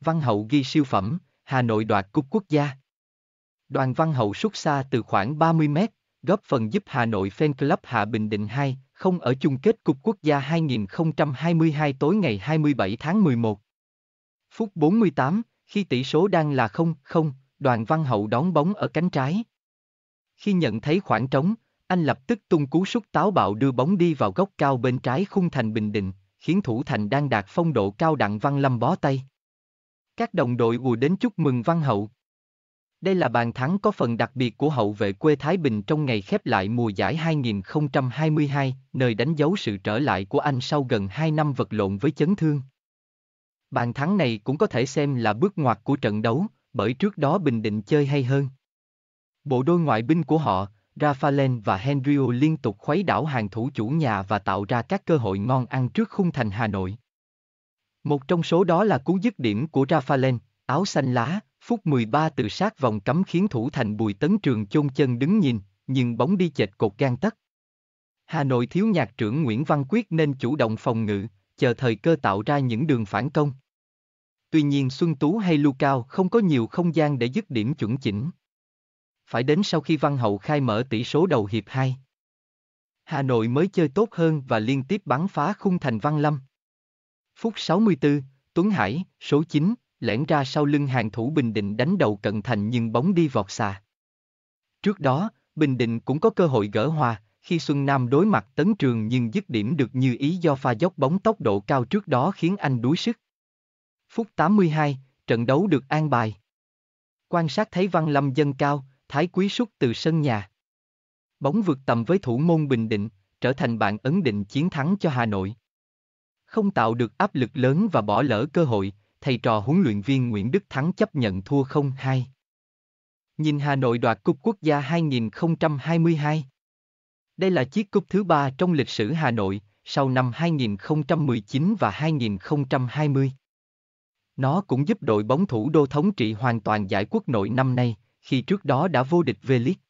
Văn Hậu ghi siêu phẩm, Hà Nội đoạt cúp quốc gia. Đoàn Văn Hậu xuất xa từ khoảng 30 mét, góp phần giúp Hà Nội Fan Club Hạ Bình Định 2 không ở chung kết Cúp Quốc gia 2022 tối ngày 27 tháng 11. Phút 48, khi tỷ số đang là 0-0, đoàn Văn Hậu đón bóng ở cánh trái. Khi nhận thấy khoảng trống, anh lập tức tung cú sút táo bạo đưa bóng đi vào góc cao bên trái khung thành Bình Định, khiến thủ thành đang đạt phong độ cao đặng Văn Lâm bó tay. Các đồng đội ùa đến chúc mừng Văn Hậu. Đây là bàn thắng có phần đặc biệt của hậu vệ quê Thái Bình trong ngày khép lại mùa giải 2022, nơi đánh dấu sự trở lại của anh sau gần 2 năm vật lộn với chấn thương. Bàn thắng này cũng có thể xem là bước ngoặt của trận đấu, bởi trước đó Bình Định chơi hay hơn. Bộ đôi ngoại binh của họ, Rafael và Henrio liên tục khuấy đảo hàng thủ chủ nhà và tạo ra các cơ hội ngon ăn trước khung thành Hà Nội. Một trong số đó là cú dứt điểm của Rafael, áo xanh lá, phút 13 tự sát vòng cấm khiến thủ thành Bùi Tấn Trường chôn chân đứng nhìn, nhưng bóng đi chệch cột gan tất. Hà Nội thiếu nhạc trưởng Nguyễn Văn Quyết nên chủ động phòng ngự, chờ thời cơ tạo ra những đường phản công. Tuy nhiên Xuân Tú hay Lu Cao không có nhiều không gian để dứt điểm chuẩn chỉnh. Phải đến sau khi Văn Hậu khai mở tỷ số đầu hiệp 2. Hà Nội mới chơi tốt hơn và liên tiếp bắn phá khung thành Văn Lâm. Phút 64, Tuấn Hải, số 9, lẻn ra sau lưng hàng thủ Bình Định đánh đầu cận thành nhưng bóng đi vọt xa. Trước đó, Bình Định cũng có cơ hội gỡ hòa, khi Xuân Nam đối mặt tấn trường nhưng dứt điểm được như ý do pha dốc bóng tốc độ cao trước đó khiến anh đuối sức. Phút 82, trận đấu được an bài. Quan sát thấy Văn Lâm dâng cao, Thái Quý xuất từ sân nhà. Bóng vượt tầm với thủ môn Bình Định, trở thành bạn ấn định chiến thắng cho Hà Nội không tạo được áp lực lớn và bỏ lỡ cơ hội, thầy trò huấn luyện viên Nguyễn Đức Thắng chấp nhận thua 0-2. Nhìn Hà Nội đoạt cúp quốc gia 2022. Đây là chiếc cúp thứ ba trong lịch sử Hà Nội, sau năm 2019 và 2020. Nó cũng giúp đội bóng thủ đô thống trị hoàn toàn giải quốc nội năm nay, khi trước đó đã vô địch V-League.